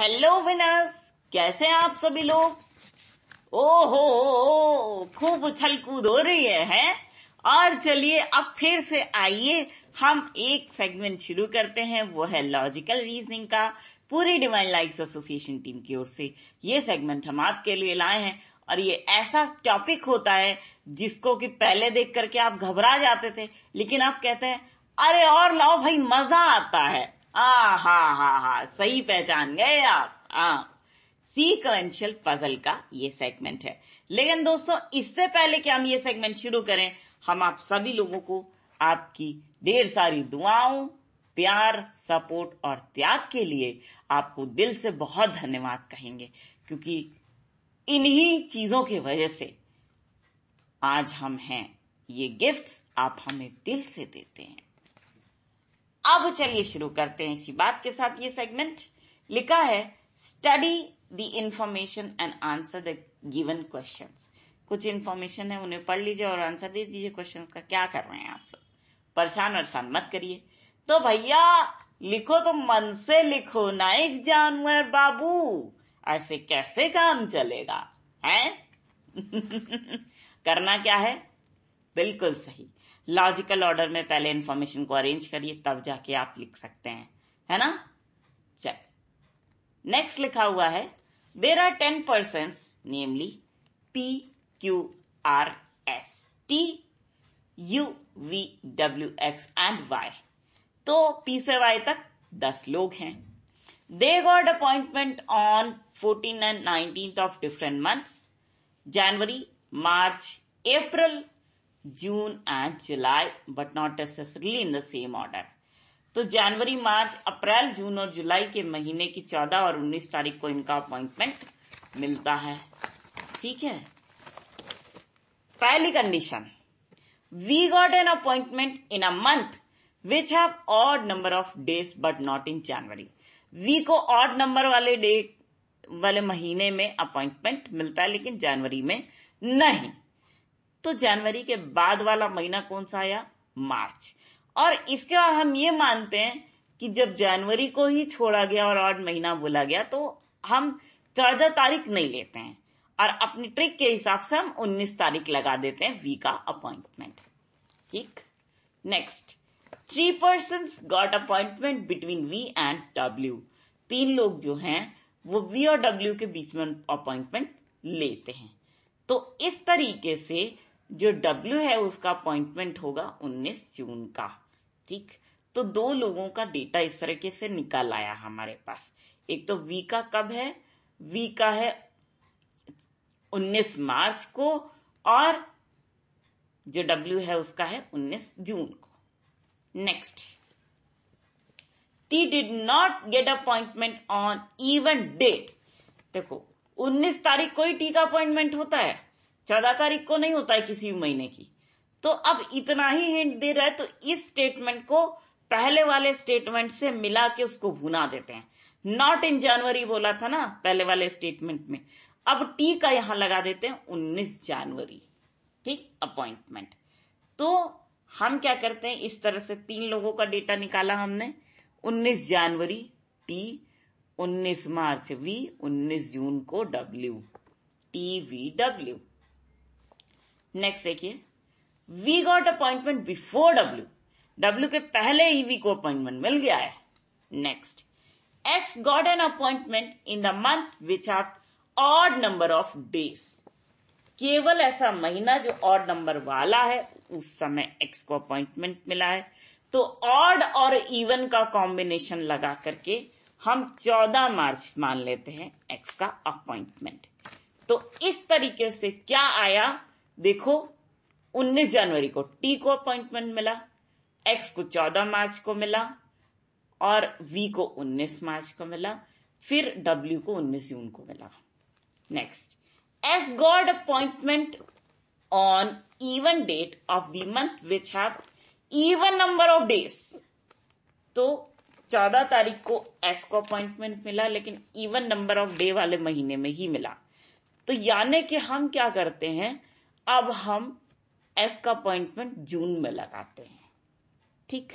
Hello winners कैसे हैं आप सभी लोग ओहो खूब उछल कूद हो रही है, है? और चलिए अब फिर से आइए हम एक सेगमेंट शुरू करते हैं वो है लॉजिकल रीजनिंग का पूरी डिवाइन लाइफ एसोसिएशन टीम की ओर से ये सेगमेंट हम आपके लिए लाए हैं और ये ऐसा टॉपिक होता है जिसको कि पहले देख करके आप घबरा जाते थे लेकिन आप कहते हैं अरे और लाओ भाई मजा आता है हा हा हा हा सही पहचान गए आप हाँ सीक्वेंशियल पजल का ये सेगमेंट है लेकिन दोस्तों इससे पहले कि हम ये सेगमेंट शुरू करें हम आप सभी लोगों को आपकी ढेर सारी दुआओं प्यार सपोर्ट और त्याग के लिए आपको दिल से बहुत धन्यवाद कहेंगे क्योंकि इन्हीं चीजों की वजह से आज हम हैं ये गिफ्ट्स आप हमें दिल से देते हैं अब चलिए शुरू करते हैं इसी बात के साथ ये सेगमेंट लिखा है study the information and answer the given question कुछ इंफॉर्मेशन है उन्हें पढ़ लीजिए और आंसर दे दीजिए क्वेश्चन का क्या कर रहे हैं आप लोग परेशान वरसान मत करिए तो भैया लिखो तो मन से लिखो ना एक जानवर बाबू ऐसे कैसे काम चलेगा हैं करना क्या है बिल्कुल सही लॉजिकल ऑर्डर में पहले इंफॉर्मेशन को अरेंज करिए तब जाके आप लिख सकते हैं है ना चल नेक्स्ट लिखा हुआ है there are ten person namely P Q R S T U V W X and Y तो पी से वाई तक दस लोग हैं they got appointment on fourteen and nineteen of different months January March April June and July but not necessarily in the same order तो जनवरी March April जून और जुलाई के महीने की 14 और 19 तारीख को इनका अपॉइंटमेंट मिलता है ठीक है पहली condition we got an appointment in a month which have odd number of days but not in January V को ऑड नंबर वाले डे वाले महीने में अपॉइंटमेंट मिलता है लेकिन जनवरी में नहीं तो जनवरी के बाद वाला महीना कौन सा आया मार्च और इसके बाद हम ये मानते हैं कि जब जनवरी को ही छोड़ा गया और आठ महीना बोला गया तो हम चौदह तारीख नहीं लेते हैं और अपनी ट्रिक के हिसाब से हम उन्नीस तारीख लगा देते हैं वी का अपॉइंटमेंट ठीक next three person got appointment between V and W तीन लोग जो हैं वो वी और डब्ल्यू के बीच में अपॉइंटमेंट लेते हैं तो इस तरीके से जो डब्ल्यू है उसका अपॉइंटमेंट होगा 19 जून का ठीक तो दो लोगों का डेटा इस तरीके से निकाल आया हमारे पास एक तो वी का कब है वी का है 19 मार्च को और जो डब्ल्यू है उसका है 19 जून को next T did not get appointment on even date देखो 19 तारीख को ही टी का अपॉइंटमेंट होता है चौदह तारीख को नहीं होता है किसी भी महीने की तो अब इतना ही हिंट दे रहा है तो इस स्टेटमेंट को पहले वाले स्टेटमेंट से मिला के उसको भुना देते हैं नॉट इन जनवरी बोला था ना पहले वाले स्टेटमेंट में अब टी का यहां लगा देते हैं उन्नीस जनवरी ठीक अपॉइंटमेंट तो हम क्या करते हैं इस तरह से तीन लोगों का डेटा निकाला हमने 19 जनवरी टी 19 मार्च वी 19 जून को W T V W next देखिए we got appointment before W W के पहले ही वी को अपॉइंटमेंट मिल गया है next X got an appointment in the month which are odd number of days केवल ऐसा महीना जो ऑड नंबर वाला है उस समय एक्स को अपॉइंटमेंट मिला है तो ऑड और इवन का कॉम्बिनेशन लगा करके हम 14 मार्च मान लेते हैं एक्स का अपॉइंटमेंट तो इस तरीके से क्या आया देखो 19 जनवरी को टी को अपॉइंटमेंट मिला एक्स को 14 मार्च को मिला और वी को 19 मार्च को मिला फिर डब्ल्यू को 19 जून को मिला next S got appointment on even date of the month which have even number of days तो 14 तारीख को एस को अपॉइंटमेंट मिला लेकिन इवन नंबर ऑफ डे वाले महीने में ही मिला तो यानी कि हम क्या करते हैं अब हम एस का अपॉइंटमेंट जून में लगाते हैं ठीक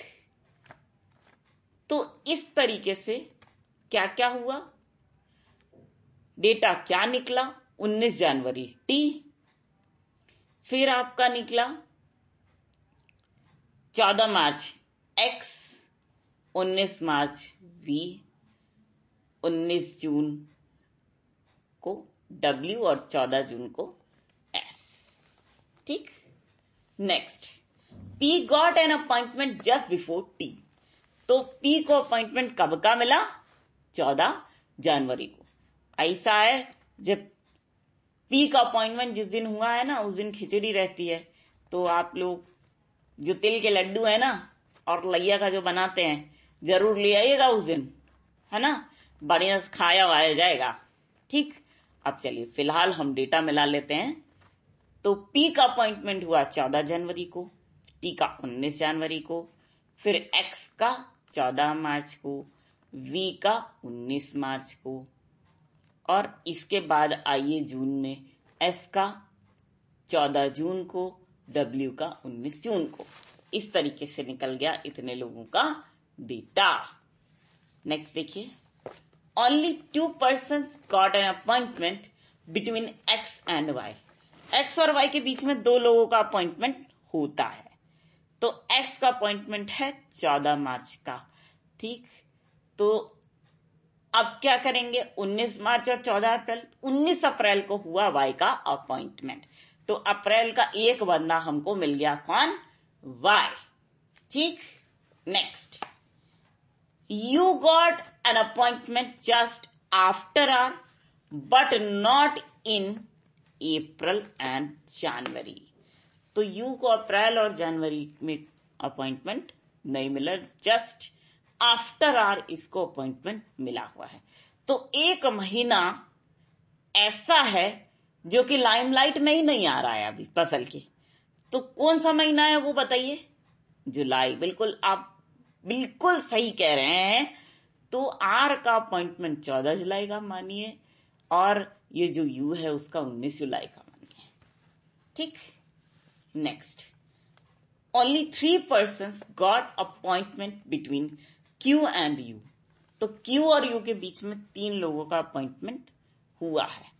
तो इस तरीके से क्या क्या हुआ डेटा क्या निकला 19 जनवरी टी फिर आपका निकला 14 मार्च एक्स 19 मार्च वी 19 जून को डब्ल्यू और 14 जून को ठीक next P got an appointment just before T तो पी को अपॉइंटमेंट कब का मिला चौदह जनवरी को ऐसा है जब पी का अपॉइंटमेंट जिस दिन हुआ है ना उस दिन खिचड़ी रहती है तो आप लोग जो तिल के लड्डू है ना और लैया का जो बनाते हैं जरूर ले आइएगा उस दिन है ना बढ़िया खाया वाया जाएगा ठीक अब चलिए फिलहाल हम डेटा मिला लेते हैं तो पी का अपॉइंटमेंट हुआ चौदह जनवरी को टी का उन्नीस जनवरी को फिर एक्स का चौदह मार्च को वी का उन्नीस मार्च को और इसके बाद आइए जून में एस का चौदह जून को डब्ल्यू का उन्नीस जून को इस तरीके से निकल गया इतने लोगों का डेटा नेक्स्ट देखिए only two person got an appointment between X and Y X और वाई के बीच में दो लोगों का अपॉइंटमेंट होता है तो एक्स का अपॉइंटमेंट है चौदह मार्च का ठीक तो अब क्या करेंगे 19 मार्च और 14 अप्रैल 19 अप्रैल को हुआ वाई का अपॉइंटमेंट तो अप्रैल का एक बंदा हमको मिल गया कौन वाई ठीक next U got an appointment just after R but not in April and January तो यू को अप्रैल और जनवरी में अपॉइंटमेंट नहीं मिला जस्ट आफ्टर आर इसको अपॉइंटमेंट मिला हुआ है तो एक महीना ऐसा है जो कि लाइमलाइट में ही नहीं आ रहा है अभी फसल के तो कौन सा महीना है वो बताइए जुलाई बिल्कुल आप बिल्कुल सही कह रहे हैं तो आर का अपॉइंटमेंट चौदह जुलाई का मानिए और ये जो यू है उसका उन्नीस जुलाई का मन है ठीक next only three person got appointment between Q and U तो क्यू और यू के बीच में तीन लोगों का अपॉइंटमेंट हुआ है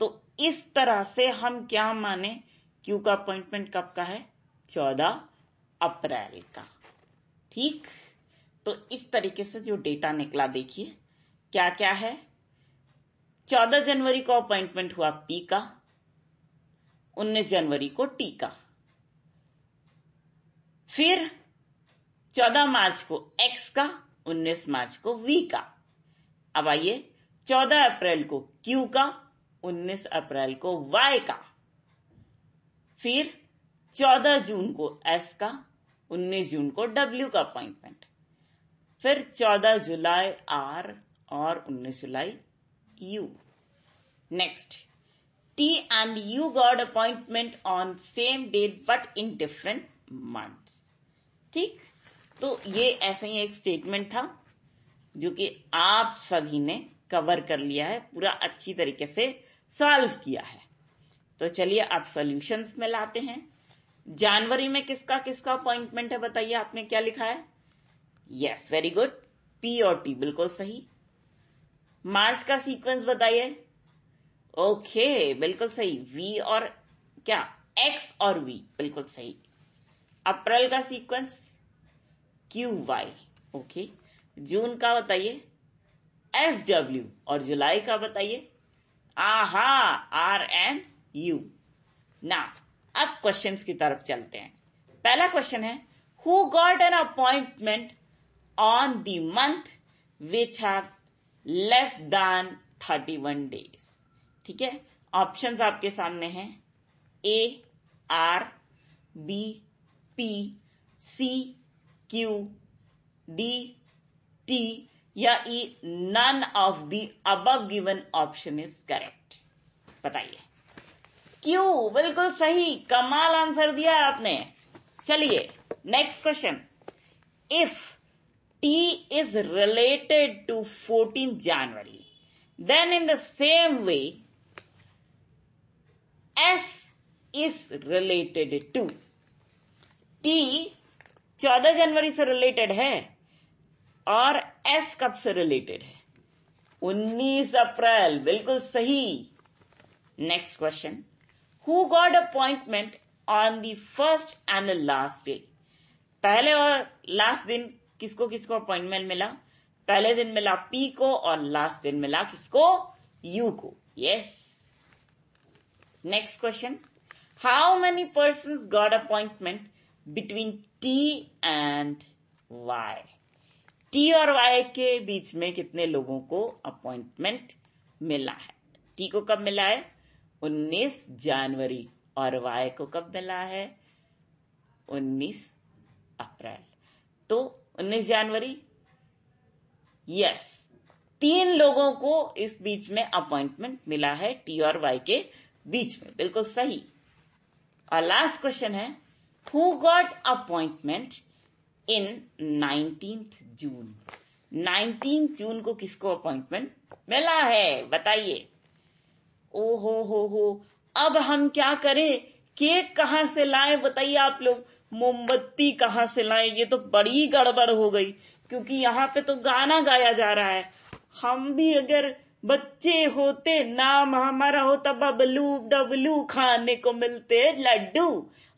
तो इस तरह से हम क्या माने क्यू का अपॉइंटमेंट कब का है चौदह अप्रैल का ठीक तो इस तरीके से जो डेटा निकला देखिए क्या क्या है 14 जनवरी को अपॉइंटमेंट हुआ पी का 19 जनवरी को टी का फिर 14 मार्च को एक्स का 19 मार्च को वी का अब आइए 14 अप्रैल को क्यू का 19 अप्रैल को वाई का फिर 14 जून को एस का 19 जून को डब्ल्यू का अपॉइंटमेंट फिर 14 जुलाई आर और 19 जुलाई U. Next, T and U got appointment on same date but in different months. ठीक तो ये ऐसा ही एक स्टेटमेंट था जो कि आप सभी ने कवर कर लिया है पूरा अच्छी तरीके से सॉल्व किया है तो चलिए आप सॉल्यूशंस में लाते हैं जनवरी में किसका किसका अपॉइंटमेंट है बताइए आपने क्या लिखा है यस वेरी गुड पी और टी बिल्कुल सही मार्स का सीक्वेंस बताइए ओके बिल्कुल सही वी और क्या एक्स और वी बिल्कुल सही अप्रैल का sequence Q Y okay June का बताइए एस डब्ल्यू और जुलाई का बताइए आहा आर एंड यू ना अब क्वेश्चंस की तरफ चलते हैं पहला क्वेश्चन है who got an appointment on the month which have less than thirty one days ठीक है ऑप्शन आपके सामने हैं A R B P C Q D T या E none of the above given option is correct बताइए Q बिल्कुल सही कमाल आंसर दिया आपने चलिए next question if T is related to fourteen January then in the same way S is related to T चौदह जनवरी से रिलेटेड है और एस कब से रिलेटेड है 19 अप्रैल बिल्कुल सही next question who got appointment on the first and last day पहले और लास्ट दिन किसको किसको अपॉइंटमेंट मिला पहले दिन मिला पी को और लास्ट दिन मिला किसको यू को yes next question how many person got appointment between T and Y T और वाई के बीच में कितने लोगों को अपॉइंटमेंट मिला है टी को कब मिला है 19 जनवरी और वाई को कब मिला है 19 अप्रैल तो उन्नीस जनवरी यस तीन लोगों को इस बीच में अपॉइंटमेंट मिला है टी और वाई के बीच में बिल्कुल सही और लास्ट क्वेश्चन है who got appointment in nineteen June nineteen June को किसको अपॉइंटमेंट मिला है बताइए ओ हो हो हो अब हम क्या करें केक कहां से लाए बताइए आप लोग मोमबत्ती कहां से लाए ये तो बड़ी गड़बड़ हो गई क्योंकि यहाँ पे तो गाना गाया जा रहा है हम भी अगर बच्चे होते नाम हमारा होता बबलू डबलू खाने को मिलते लड्डू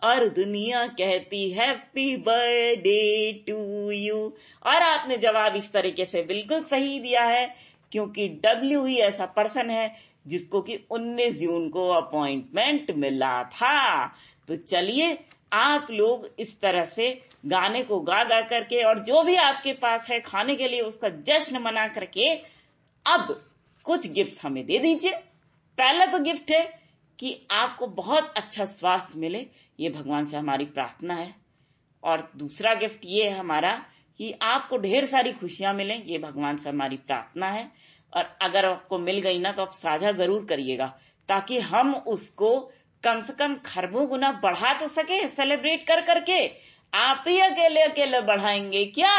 और दुनिया कहती हैप्पी बर्थडे टू यू और आपने जवाब इस तरीके से बिल्कुल सही दिया है क्योंकि डब्ल्यू ही ऐसा पर्सन है जिसको कि 19 जून को अपॉइंटमेंट मिला था तो चलिए आप लोग इस तरह से गाने को गा गा करके और जो भी आपके पास है खाने के लिए उसका जश्न मना करके अब कुछ गिफ्ट हमें दे दीजिए पहला तो गिफ्ट है कि आपको बहुत अच्छा स्वास्थ्य मिले ये भगवान से हमारी प्रार्थना है और दूसरा गिफ्ट ये है हमारा कि आपको ढेर सारी खुशियां मिले ये भगवान से हमारी प्रार्थना है और अगर आपको मिल गई ना तो आप साझा जरूर करिएगा ताकि हम उसको कम से कम खरबों गुना बढ़ा तो सके सेलिब्रेट कर करके आप ही अकेले अकेले बढ़ाएंगे क्या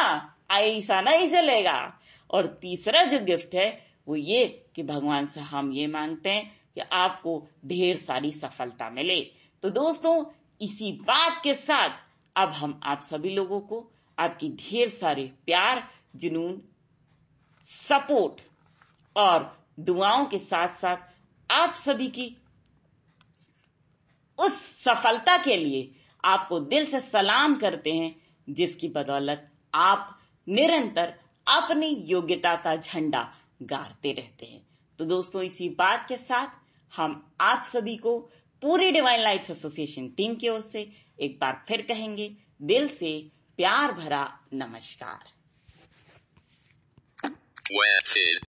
ऐसा नहीं चलेगा और तीसरा जो गिफ्ट है वो ये कि भगवान से हम ये मांगते हैं कि आपको ढेर सारी सफलता मिले तो दोस्तों इसी बात के साथ अब हम आप सभी लोगों को आपकी ढेर सारे प्यार जुनून सपोर्ट और दुआओं के साथ साथ आप सभी की उस सफलता के लिए आपको दिल से सलाम करते हैं जिसकी बदौलत आप निरंतर अपनी योग्यता का झंडा गाड़ते रहते हैं तो दोस्तों इसी बात के साथ हम आप सभी को पूरी डिवाइन लाइट्स एसोसिएशन टीम की ओर से एक बार फिर कहेंगे दिल से प्यार भरा नमस्कार